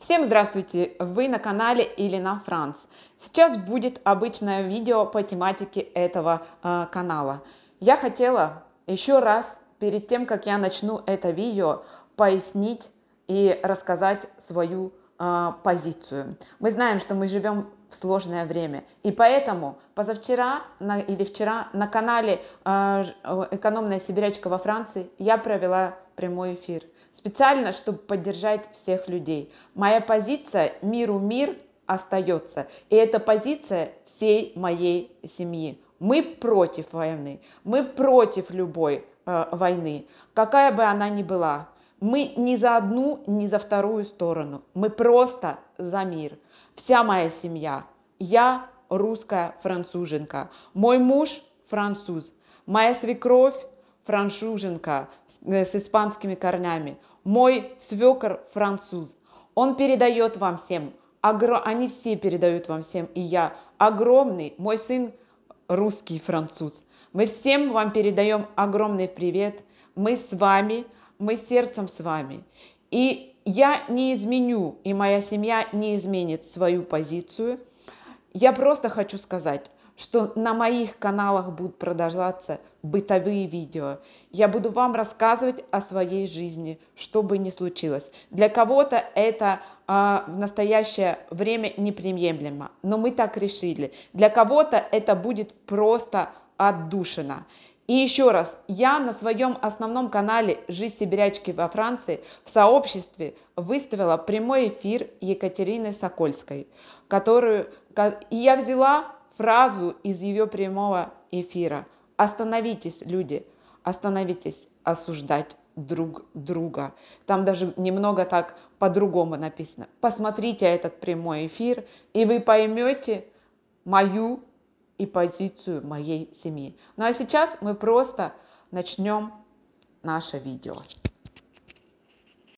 Всем здравствуйте! Вы на канале Илина Франц. Сейчас будет обычное видео по тематике этого э, канала. Я хотела еще раз, перед тем, как я начну это видео, пояснить и рассказать свою а, позицию. Мы знаем, что мы живем в сложное время. И поэтому позавчера на, или вчера на канале а, э, «Экономная сибирячка во Франции» я провела прямой эфир. Специально, чтобы поддержать всех людей. Моя позиция «Миру мир» остается. И это позиция всей моей семьи. Мы против войны, мы против любой э, войны, какая бы она ни была. Мы не за одну, не за вторую сторону. Мы просто за мир. Вся моя семья. Я русская француженка. Мой муж француз. Моя свекровь француженка э, с испанскими корнями. Мой свекор француз. Он передает вам всем. Они все передают вам всем. И я огромный. Мой сын русский француз. Мы всем вам передаем огромный привет. Мы с вами – мы сердцем с вами. И я не изменю, и моя семья не изменит свою позицию. Я просто хочу сказать, что на моих каналах будут продолжаться бытовые видео. Я буду вам рассказывать о своей жизни, что бы ни случилось. Для кого-то это э, в настоящее время неприемлемо, но мы так решили. Для кого-то это будет просто отдушина. И еще раз, я на своем основном канале «Жизнь сибирячки во Франции» в сообществе выставила прямой эфир Екатерины Сокольской, которую и я взяла фразу из ее прямого эфира «Остановитесь, люди, остановитесь осуждать друг друга». Там даже немного так по-другому написано. Посмотрите этот прямой эфир, и вы поймете мою и позицию моей семьи. Ну а сейчас мы просто начнем наше видео.